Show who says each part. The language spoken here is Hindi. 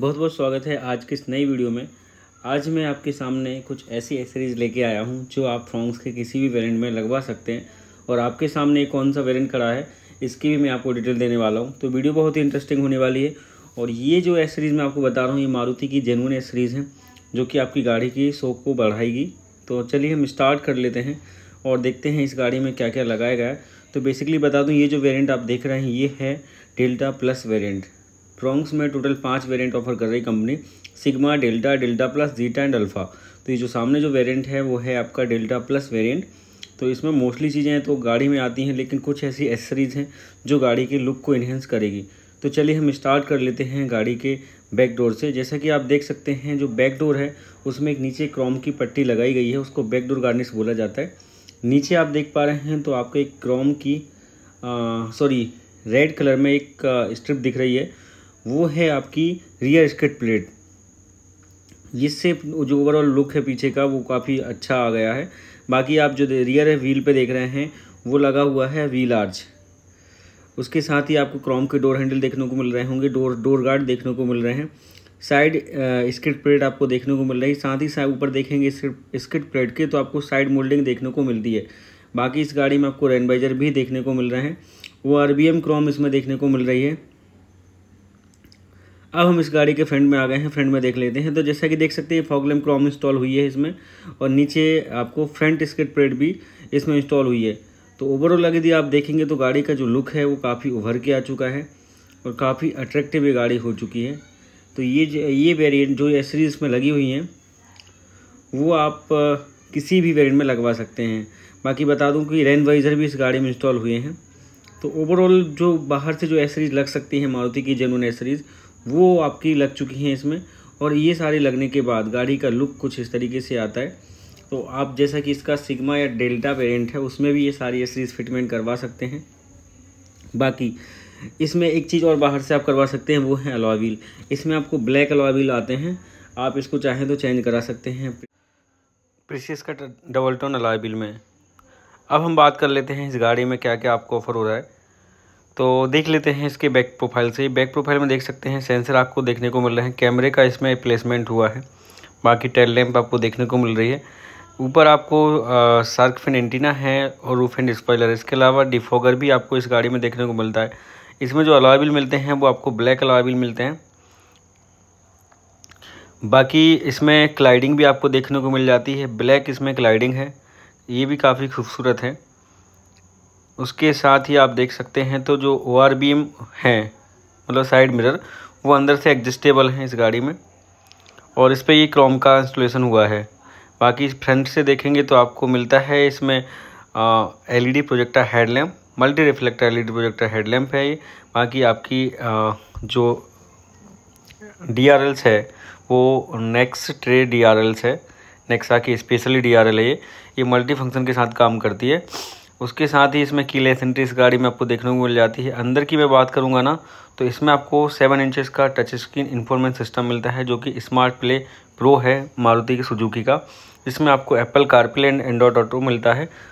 Speaker 1: बहुत बहुत स्वागत है आज की इस नई वीडियो में आज मैं आपके सामने कुछ ऐसी एक्सेसरीज लेके आया हूँ जो आप फ्रॉन्ग्स के किसी भी वेरिएंट में लगवा सकते हैं और आपके सामने कौन सा वेरिएंट खड़ा है इसकी भी मैं आपको डिटेल देने वाला हूँ तो वीडियो बहुत ही इंटरेस्टिंग होने वाली है और ये जो एक्सेसरीज मैं आपको बता रहा हूँ ये मारुति की जेनवन एक्सेसरीज हैं जो कि आपकी गाड़ी की शो को बढ़ाएगी तो चलिए हम स्टार्ट कर लेते हैं और देखते हैं इस गाड़ी में क्या क्या लगाया गया है तो बेसिकली बता दूँ ये जो वेरियंट आप देख रहे हैं ये है डेल्टा प्लस वेरियंट फ्रोंक्स में टोटल पाँच वेरिएंट ऑफर कर रही company Sigma Delta Delta Plus Zeta and Alpha तो ये जो सामने जो वेरिएंट है वो है आपका डेल्टा प्लस वेरिएंट तो इसमें मोस्टली चीज़ें हैं तो गाड़ी में आती हैं लेकिन कुछ ऐसी एसेसरीज़ हैं जो गाड़ी के लुक को इन्हेंस करेगी तो चलिए हम स्टार्ट कर लेते हैं गाड़ी के बैक डोर से जैसा कि आप देख सकते हैं जो बैक डोर है उसमें एक नीचे क्रोम की पट्टी लगाई गई है उसको बैक डोर गार्निश बोला जाता है नीचे आप देख पा रहे हैं तो आपको एक क्रोम की सॉरी रेड कलर में एक स्ट्रिप दिख रही है वो है आपकी रियर स्किट प्लेट इससे जो ओवरऑल लुक है पीछे का वो काफ़ी अच्छा आ गया है बाकी आप जो रियर है व्हील पे देख रहे हैं वो लगा हुआ है व्हील आर्ज उसके साथ ही आपको क्रॉम के डोर हैंडल देखने को मिल रहे होंगे डोर डोर गार्ड देखने को मिल रहे हैं साइड स्किट प्लेट आपको देखने को मिल रही है साथ ही साथ ऊपर देखेंगे स्किट प्लेट के तो आपको साइड मोल्डिंग देखने को मिलती है बाकी इस गाड़ी में आपको रेनबाइजर भी देखने को मिल रहे हैं वो आर क्रोम इसमें देखने को मिल रही है अब हम इस गाड़ी के फ्रंट में आ गए हैं फ्रंट में देख लेते हैं तो जैसा कि देख सकते हैं फॉगलेम क्रोम इंस्टॉल हुई है इसमें और नीचे आपको फ्रंट स्किट प्लेट भी इसमें इंस्टॉल हुई है तो ओवरऑल अगर यदि आप देखेंगे तो गाड़ी का जो लुक है वो काफ़ी उभर के आ चुका है और काफ़ी अट्रैक्टिव ये गाड़ी हो चुकी है तो ये ये वेरियंट जो एसरीज में लगी हुई हैं वो आप किसी भी वेरियंट में लगवा सकते हैं बाकी बता दूँ कि रेन वाइज़र भी इस गाड़ी में इंस्टॉल हुए हैं तो ओवरऑल जो बाहर से जो एसरीज लग सकती हैं मारुति की जेनुअन एसरीज वो आपकी लग चुकी हैं इसमें और ये सारे लगने के बाद गाड़ी का लुक कुछ इस तरीके से आता है तो आप जैसा कि इसका सिग्मा या डेल्टा वेरिएंट है उसमें भी ये सारी एसरीज फिटमेंट करवा सकते हैं बाकी इसमें एक चीज़ और बाहर से आप करवा सकते हैं वो है अलावील इसमें आपको ब्लैक अलावील आते हैं आप इसको चाहें तो चेंज करा सकते हैं प्रिसिस का डबल टोन अलावील में अब हम बात कर लेते हैं इस गाड़ी में क्या क्या आपको ऑफ़र हो रहा है तो देख लेते हैं इसके बैक प्रोफाइल से बैक प्रोफाइल में देख सकते हैं सेंसर आपको देखने को मिल रहे हैं कैमरे का इसमें प्लेसमेंट हुआ है बाकी टेल लैम्प आपको देखने को मिल रही है ऊपर आपको सार्क फिन एंटीना है और रूफ एंड स्पॉइलर इसके अलावा डिफोगर भी आपको इस गाड़ी में देखने को मिलता है इसमें जो अलाविल मिलते हैं वो आपको ब्लैक अलाविल मिलते हैं बाकी इसमें क्लाइडिंग भी आपको देखने को मिल जाती है ब्लैक इसमें क्लाइडिंग है ये भी काफ़ी खूबसूरत है उसके साथ ही आप देख सकते हैं तो जो ओ आर बीम है मतलब साइड मिरर वो अंदर से एडजस्टेबल हैं इस गाड़ी में और इस पर ये क्रोम का इंस्टॉलेशन हुआ है बाकी फ्रंट से देखेंगे तो आपको मिलता है इसमें LED projector headlamp multi reflector LED projector headlamp है ये बाकी आपकी आ, जो डी है वो नेक्स्ट ट्रे डी है नेक्सा की स्पेशली डी है ये ये मल्टी फंक्शन के साथ काम करती है उसके साथ ही इसमें कील एसेंट्री इस गाड़ी में आपको देखने को मिल जाती है अंदर की मैं बात करूँगा ना तो इसमें आपको सेवन इंचेस का टच स्क्रीन इन्फोरमेंट सिस्टम मिलता है जो कि स्मार्ट प्ले प्रो है मारुति की सुजुकी का इसमें आपको Apple CarPlay and Android Auto मिलता है